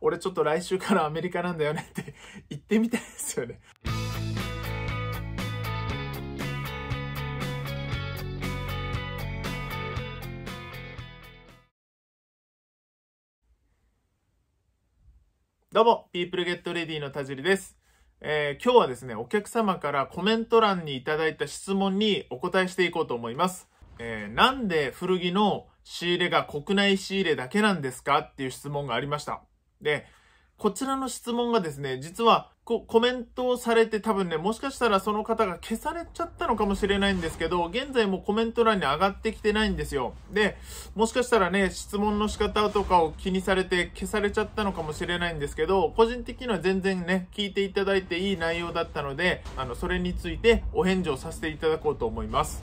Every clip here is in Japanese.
俺ちょっと来週からアメリカなんだよねって 言ってみたいですよね。どうも、ピープルゲットレディの田尻です。えー、今日はですね、お客様からコメント欄にいただいた質問にお答えしていこうと思います。えー、なんで古着の仕入れが国内仕入れだけなんですかっていう質問がありました。で、こちらの質問がですね、実はこコメントをされて多分ね、もしかしたらその方が消されちゃったのかもしれないんですけど、現在もコメント欄に上がってきてないんですよ。で、もしかしたらね、質問の仕方とかを気にされて消されちゃったのかもしれないんですけど、個人的には全然ね、聞いていただいていい内容だったので、あの、それについてお返事をさせていただこうと思います。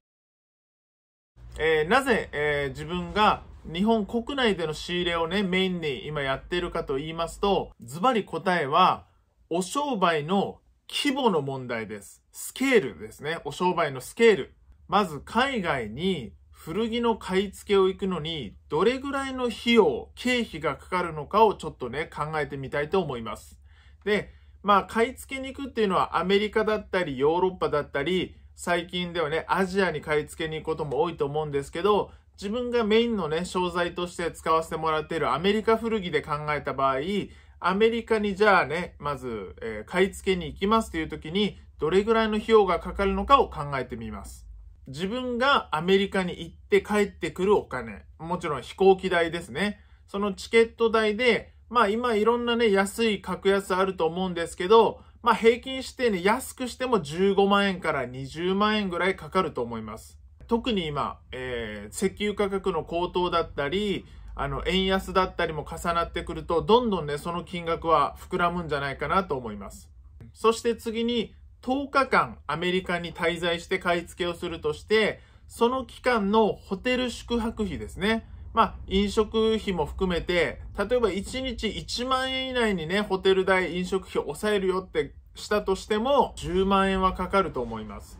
えー、なぜ、えー、自分が日本国内での仕入れをね、メインに今やってるかと言いますと、ズバリ答えは、お商売の規模の問題です。スケールですね。お商売のスケール。まず海外に古着の買い付けを行くのに、どれぐらいの費用、経費がかかるのかをちょっとね、考えてみたいと思います。で、まあ、買い付けに行くっていうのはアメリカだったり、ヨーロッパだったり、最近ではね、アジアに買い付けに行くことも多いと思うんですけど、自分がメインのね、商材として使わせてもらっているアメリカ古着で考えた場合、アメリカにじゃあね、まず、えー、買い付けに行きますという時に、どれぐらいの費用がかかるのかを考えてみます。自分がアメリカに行って帰ってくるお金、もちろん飛行機代ですね。そのチケット代で、まあ今いろんなね、安い格安あると思うんですけど、まあ平均してね、安くしても15万円から20万円ぐらいかかると思います。特に今、えー、石油価格の高騰だったり、あの、円安だったりも重なってくると、どんどんね、その金額は膨らむんじゃないかなと思います。そして次に、10日間アメリカに滞在して買い付けをするとして、その期間のホテル宿泊費ですね。まあ、飲食費も含めて、例えば1日1万円以内にね、ホテル代、飲食費を抑えるよってしたとしても、10万円はかかると思います。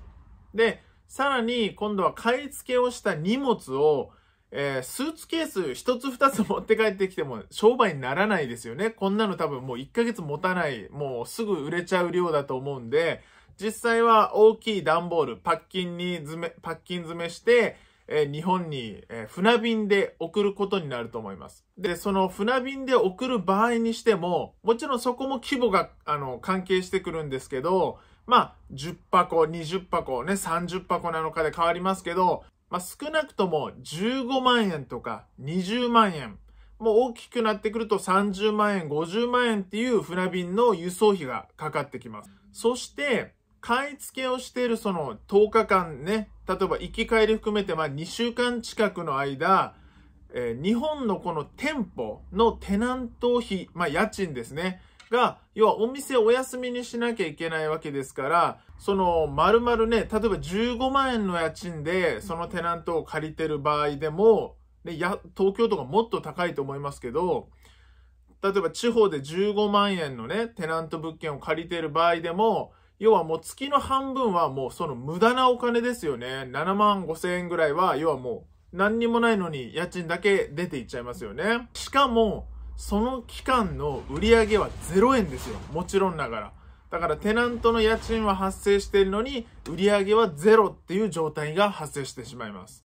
で、さらに今度は買い付けをした荷物を、えー、スーツケース一つ二つ持って帰ってきても商売にならないですよね。こんなの多分もう1ヶ月持たない、もうすぐ売れちゃう量だと思うんで、実際は大きい段ボール、パッキンに詰め、パッキン詰めして、え日本に、え船便で送ることになると思います。で、その船便で送る場合にしても、もちろんそこも規模が、あの、関係してくるんですけど、まあ、10箱、20箱、ね、30箱なのかで変わりますけど、まあ、少なくとも15万円とか20万円、もう大きくなってくると30万円、50万円っていう船便の輸送費がかかってきます。そして、買い付けをしているその10日間ね、例えば行き帰り含めてま2週間近くの間、えー、日本のこの店舗のテナント費、まあ、家賃ですね。が、要はお店お休みにしなきゃいけないわけですから、その、丸々ね、例えば15万円の家賃で、そのテナントを借りてる場合でも、ね、や、東京とかもっと高いと思いますけど、例えば地方で15万円のね、テナント物件を借りてる場合でも、要はもう月の半分はもうその無駄なお金ですよね。7万5千円ぐらいは、要はもう何にもないのに家賃だけ出ていっちゃいますよね。しかも、その期間の売り上げは0円ですよ。もちろんながら。だからテナントの家賃は発生しているのに、売り上げはゼロっていう状態が発生してしまいます。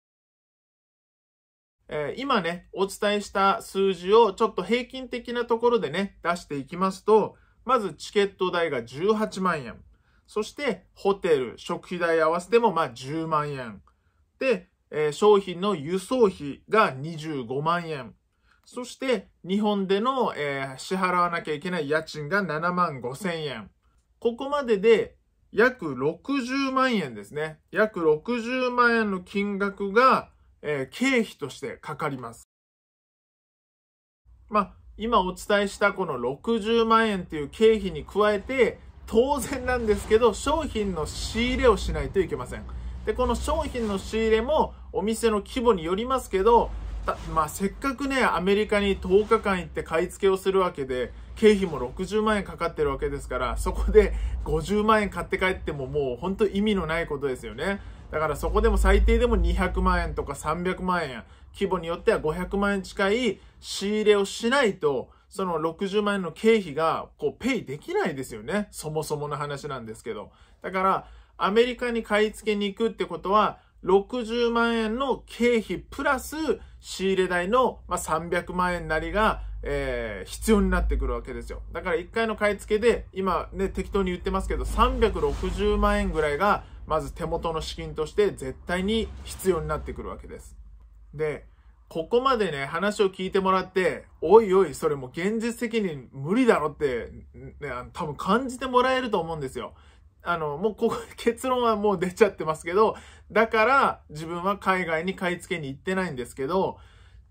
えー、今ね、お伝えした数字をちょっと平均的なところでね、出していきますと、まずチケット代が18万円。そしてホテル、食費代合わせてもまあ10万円。で、えー、商品の輸送費が25万円。そして、日本での、えー、支払わなきゃいけない家賃が7万5千円。ここまでで約60万円ですね。約60万円の金額が、えー、経費としてかかります。まあ、今お伝えしたこの60万円っていう経費に加えて、当然なんですけど、商品の仕入れをしないといけません。で、この商品の仕入れもお店の規模によりますけど、まあ、せっかくね、アメリカに10日間行って買い付けをするわけで、経費も60万円かかってるわけですから、そこで50万円買って帰ってももう本当意味のないことですよね。だからそこでも最低でも200万円とか300万円、規模によっては500万円近い仕入れをしないと、その60万円の経費がこうペイできないですよね。そもそもの話なんですけど。だから、アメリカに買い付けに行くってことは、60万円の経費プラス仕入れ代の、300万円なりが、えー、必要になってくるわけですよ。だから1回の買い付けで、今ね、適当に言ってますけど、360万円ぐらいが、まず手元の資金として絶対に必要になってくるわけです。で、ここまでね、話を聞いてもらって、おいおい、それも現実的に無理だろって、ね、多分感じてもらえると思うんですよ。あの、もうここ、結論はもう出ちゃってますけど、だから自分は海外に買い付けに行ってないんですけど、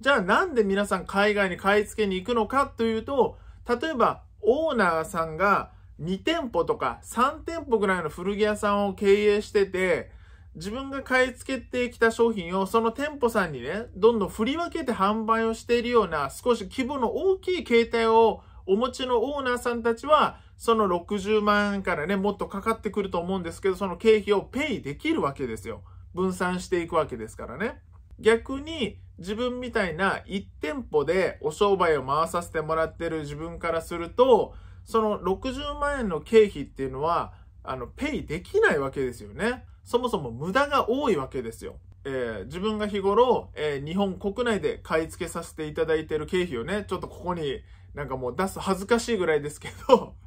じゃあなんで皆さん海外に買い付けに行くのかというと、例えばオーナーさんが2店舗とか3店舗ぐらいの古着屋さんを経営してて、自分が買い付けてきた商品をその店舗さんにね、どんどん振り分けて販売をしているような少し規模の大きい形態をお持ちのオーナーさんたちは、その60万円からね、もっとかかってくると思うんですけど、その経費をペイできるわけですよ。分散していくわけですからね。逆に、自分みたいな1店舗でお商売を回させてもらってる自分からすると、その60万円の経費っていうのは、あの、ペイできないわけですよね。そもそも無駄が多いわけですよ。えー、自分が日頃、えー、日本国内で買い付けさせていただいてる経費をね、ちょっとここになんかもう出す恥ずかしいぐらいですけど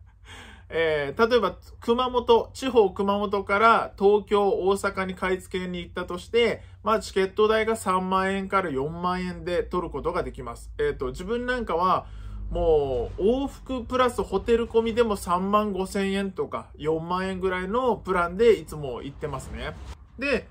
えー、例えば熊本、地方熊本から東京、大阪に買い付けに行ったとして、まあチケット代が3万円から4万円で取ることができます。えっ、ー、と、自分なんかはもう往復プラスホテル込みでも3万5千円とか4万円ぐらいのプランでいつも行ってますね。で、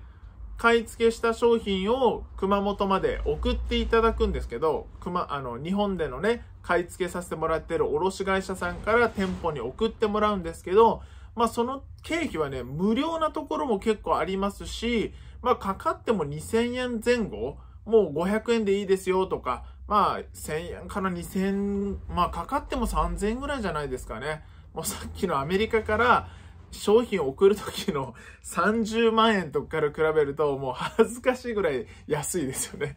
買い付けした商品を熊本まで送っていただくんですけど、熊、あの、日本でのね、買い付けさせてもらってる卸会社さんから店舗に送ってもらうんですけど、まあその経費はね、無料なところも結構ありますし、まあかかっても2000円前後、もう500円でいいですよとか、まあ1000円から2000、まあかかっても3000円ぐらいじゃないですかね。もうさっきのアメリカから、商品を送る時の30万円とかから比べると、もう恥ずかしいぐらい安いですよね。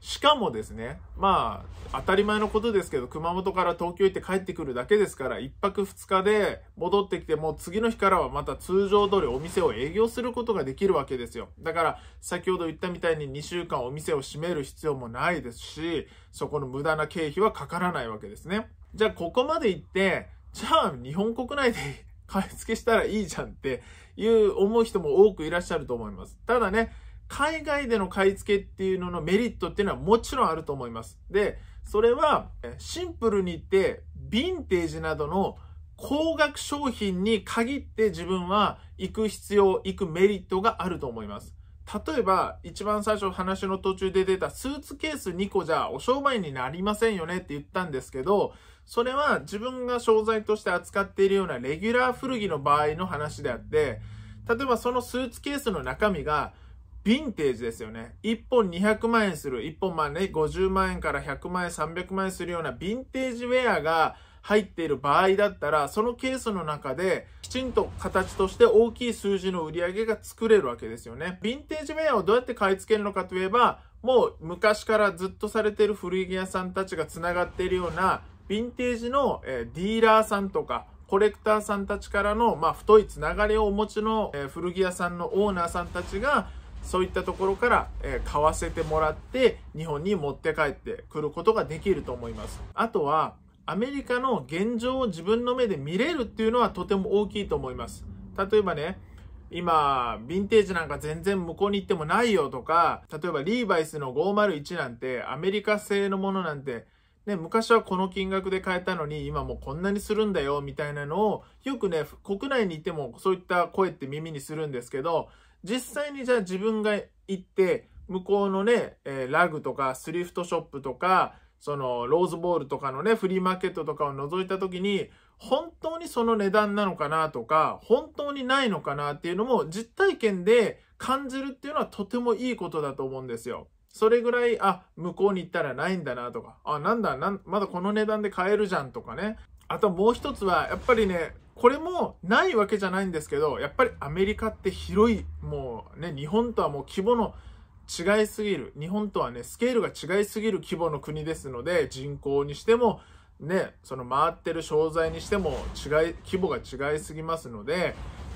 しかもですね、まあ、当たり前のことですけど、熊本から東京行って帰ってくるだけですから、1泊2日で戻ってきて、もう次の日からはまた通常通りお店を営業することができるわけですよ。だから、先ほど言ったみたいに2週間お店を閉める必要もないですし、そこの無駄な経費はかからないわけですね。じゃあ、ここまで行って、じゃあ、日本国内で買い付けしたらいいじゃんっていう思う人も多くいらっしゃると思います。ただね、海外での買い付けっていうののメリットっていうのはもちろんあると思います。で、それはシンプルに言って、ヴィンテージなどの高額商品に限って自分は行く必要、行くメリットがあると思います。例えば、一番最初話の途中で出たスーツケース2個じゃお商売になりませんよねって言ったんですけど、それは自分が商材として扱っているようなレギュラー古着の場合の話であって、例えばそのスーツケースの中身がヴィンテージですよね。1本200万円する、1本まあね、50万円から100万円、300万円するようなヴィンテージウェアが入っている場合だったら、そのケースの中で、きちんと形として大きい数字の売り上げが作れるわけですよね。ヴィンテージウェアをどうやって買い付けるのかといえば、もう昔からずっとされている古着屋さんたちが繋がっているような、ヴィンテージの、えディーラーさんとか、コレクターさんたちからの、まあ、太い繋がりをお持ちの、え古着屋さんのオーナーさんたちが、そういったところから、え買わせてもらって、日本に持って帰ってくることができると思います。あとは、アメリカの現状を自分の目で見れるっていうのはとても大きいと思います。例えばね、今、ヴィンテージなんか全然向こうに行ってもないよとか、例えばリーバイスの501なんてアメリカ製のものなんて、ね、昔はこの金額で買えたのに今もうこんなにするんだよみたいなのをよくね、国内に行ってもそういった声って耳にするんですけど、実際にじゃあ自分が行って向こうのね、ラグとかスリフトショップとか、そのローズボールとかのね、フリーマーケットとかを除いた時に、本当にその値段なのかなとか、本当にないのかなっていうのも実体験で感じるっていうのはとてもいいことだと思うんですよ。それぐらい、あ、向こうに行ったらないんだなとか、あ、なんだ、なんまだこの値段で買えるじゃんとかね。あともう一つは、やっぱりね、これもないわけじゃないんですけど、やっぱりアメリカって広い、もうね、日本とはもう規模の違いすぎる。日本とはね、スケールが違いすぎる規模の国ですので、人口にしても、ね、その回ってる商材にしても違い、規模が違いすぎますので、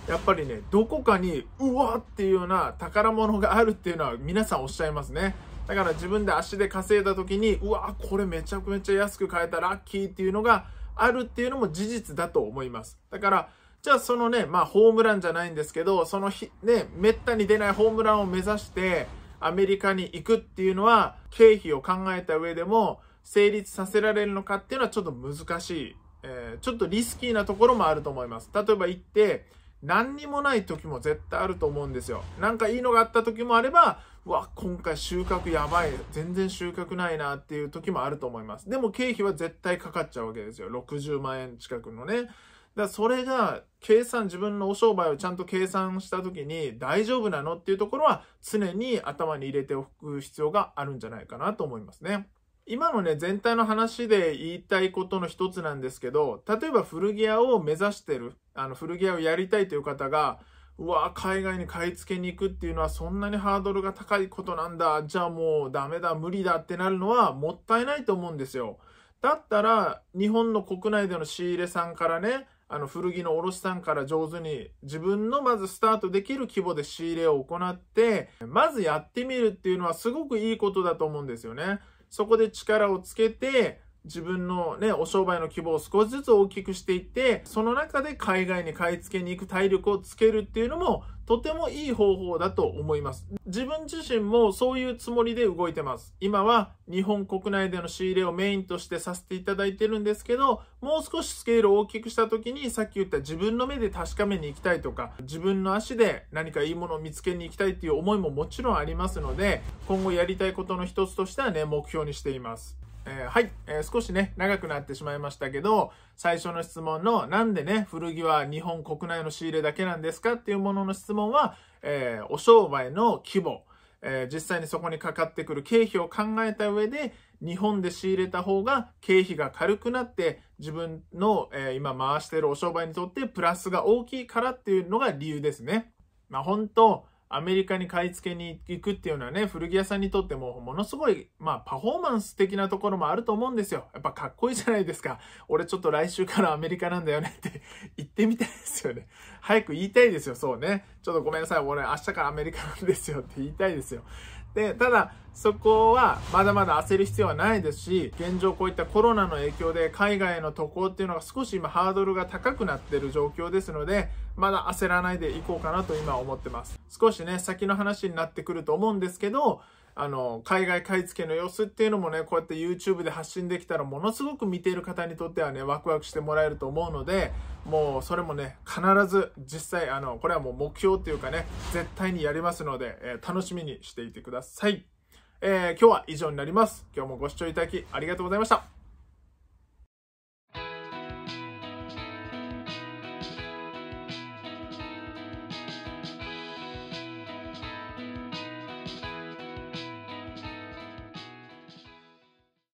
やっぱりね、どこかに、うわっていうような宝物があるっていうのは皆さんおっしゃいますね。だから自分で足で稼いだ時に、うわこれめちゃくちゃ安く買えたラッキーっていうのがあるっていうのも事実だと思います。だから、じゃあそのね、まあホームランじゃないんですけど、そのね、めったに出ないホームランを目指して、アメリカに行くっていうのは、経費を考えた上でも成立させられるのかっていうのはちょっと難しい。えー、ちょっとリスキーなところもあると思います。例えば行って、何にもない時も絶対あると思うんですよ。なんかいいのがあった時もあれば、うわ、今回収穫やばい、全然収穫ないなっていう時もあると思います。でも経費は絶対かかっちゃうわけですよ。60万円近くのね、だそれが計算、自分のお商売をちゃんと計算した時に大丈夫なのっていうところは常に頭に入れておく必要があるんじゃないかなと思いますね。今のね、全体の話で言いたいことの一つなんですけど、例えば古着屋を目指してる、あの古着屋をやりたいという方が、うわ海外に買い付けに行くっていうのはそんなにハードルが高いことなんだ。じゃあもうダメだ、無理だってなるのはもったいないと思うんですよ。だったら、日本の国内での仕入れさんからね、あの古着の卸さんから上手に自分のまずスタートできる規模で仕入れを行って、まずやってみるっていうのはすごくいいことだと思うんですよね。そこで力をつけて、自分のね、お商売の規模を少しずつ大きくしていって、その中で海外に買い付けに行く体力をつけるっていうのも、とてもいい方法だと思います。自分自身もそういうつもりで動いてます。今は日本国内での仕入れをメインとしてさせていただいてるんですけど、もう少しスケールを大きくした時に、さっき言った自分の目で確かめに行きたいとか、自分の足で何かいいものを見つけに行きたいっていう思いももちろんありますので、今後やりたいことの一つとしてはね、目標にしています。えー、はい、えー、少しね、長くなってしまいましたけど、最初の質問の、なんでね、古着は日本国内の仕入れだけなんですかっていうものの質問は、えー、お商売の規模、え実際にそこにかかってくる経費を考えた上で、日本で仕入れた方が経費が軽くなって、自分の、え今回してるお商売にとってプラスが大きいからっていうのが理由ですね。まあ本当、アメリカに買い付けに行くっていうのはね、古着屋さんにとってもものすごい、まあ、パフォーマンス的なところもあると思うんですよ。やっぱかっこいいじゃないですか。俺ちょっと来週からアメリカなんだよねって 言ってみたいですよね。早く言いたいですよ、そうね。ちょっとごめんなさい、俺明日からアメリカなんですよって言いたいですよ。で、ただ、そこはまだまだ焦る必要はないですし、現状こういったコロナの影響で海外への渡航っていうのが少し今ハードルが高くなってる状況ですので、まだ焦らないでいこうかなと今思ってます。少しね、先の話になってくると思うんですけど、あの、海外買い付けの様子っていうのもね、こうやって YouTube で発信できたらものすごく見ている方にとってはね、ワクワクしてもらえると思うので、もうそれもね、必ず実際、あの、これはもう目標っていうかね、絶対にやりますので、えー、楽しみにしていてください。えー、今日は以上になります。今日もご視聴いただきありがとうございました。